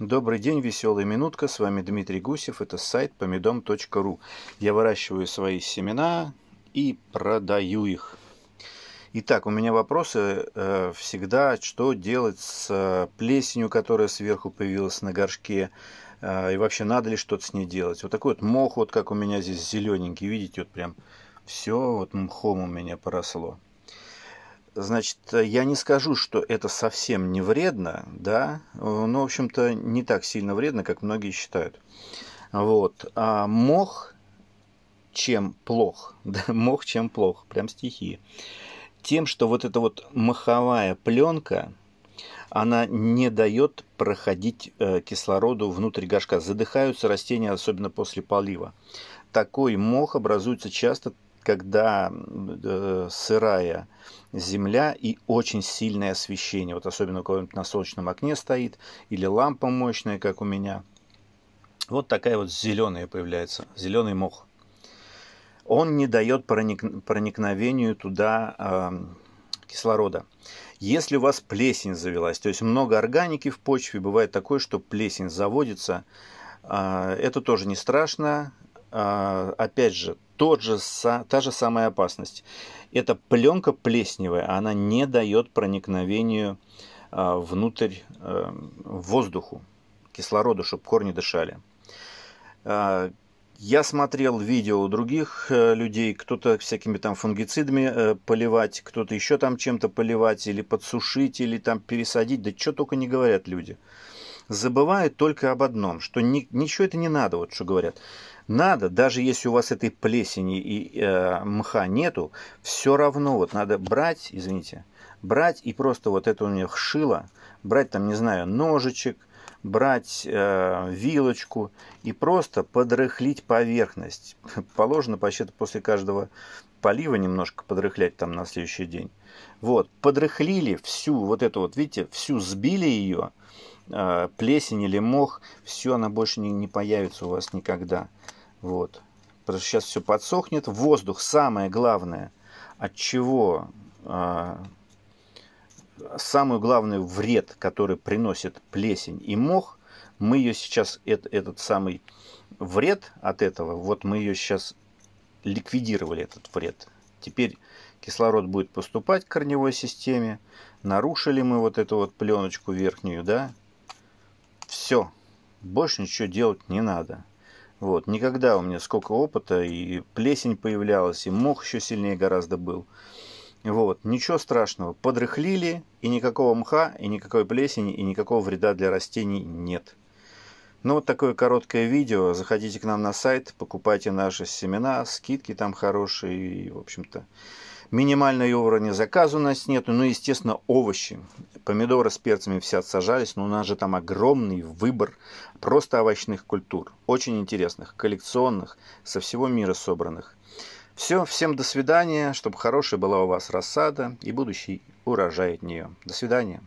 Добрый день, веселая минутка. С вами Дмитрий Гусев. Это сайт помидом.ру. Я выращиваю свои семена и продаю их. Итак, у меня вопросы э, всегда, что делать с э, плесенью, которая сверху появилась на горшке, э, и вообще надо ли что-то с ней делать. Вот такой вот мох, вот как у меня здесь зелененький, видите, вот прям все вот мхом у меня поросло. Значит, я не скажу, что это совсем не вредно, да, но, в общем-то, не так сильно вредно, как многие считают. Вот. А мох чем плох, да, мох чем плох, прям стихи. Тем, что вот эта вот моховая пленка, она не дает проходить э, кислороду внутрь горшка. Задыхаются растения, особенно после полива. Такой мох образуется часто когда э, сырая земля и очень сильное освещение, вот особенно у кого-нибудь на солнечном окне стоит, или лампа мощная, как у меня. Вот такая вот зеленая появляется, зеленый мох. Он не дает проник, проникновению туда э, кислорода. Если у вас плесень завелась, то есть много органики в почве, бывает такое, что плесень заводится, э, это тоже не страшно, а, опять же, тот же, та же самая опасность. это пленка плесневая, она не дает проникновению а, внутрь а, воздуху, кислороду, чтобы корни дышали. Я смотрел видео у других э, людей, кто-то всякими там фунгицидами э, поливать, кто-то еще там чем-то поливать, или подсушить, или там пересадить, да что только не говорят люди забывают только об одном, что ни, ничего это не надо, вот что говорят. Надо, даже если у вас этой плесени и э, мха нету, все равно вот надо брать, извините, брать и просто вот это у них шило, брать там, не знаю, ножичек, брать э, вилочку и просто подрыхлить поверхность. Положено, по счету, после каждого полива немножко подрыхлять там на следующий день. Вот, подрыхлили всю вот эту вот, видите, всю сбили ее, Э, плесень или мох, все, она больше не, не появится у вас никогда. Вот. Потому что сейчас все подсохнет. Воздух, самое главное, от чего э, самый главный вред, который приносит плесень и мох, мы ее сейчас, этот самый вред от этого, вот мы ее сейчас ликвидировали, этот вред. Теперь кислород будет поступать к корневой системе, нарушили мы вот эту вот пленочку верхнюю, да, все. Больше ничего делать не надо. Вот, никогда у меня сколько опыта, и плесень появлялась, и мох еще сильнее гораздо был. Вот, ничего страшного. Подрыхлили, и никакого мха, и никакой плесени, и никакого вреда для растений нет. Ну вот такое короткое видео. Заходите к нам на сайт, покупайте наши семена, скидки там хорошие и, в общем-то, минимального уровня заказа у нас нету. Ну, естественно, овощи. Помидоры с перцами все отсажались, но у нас же там огромный выбор просто овощных культур. Очень интересных, коллекционных, со всего мира собранных. Все, всем до свидания, чтобы хорошая была у вас рассада и будущий урожай от нее. До свидания.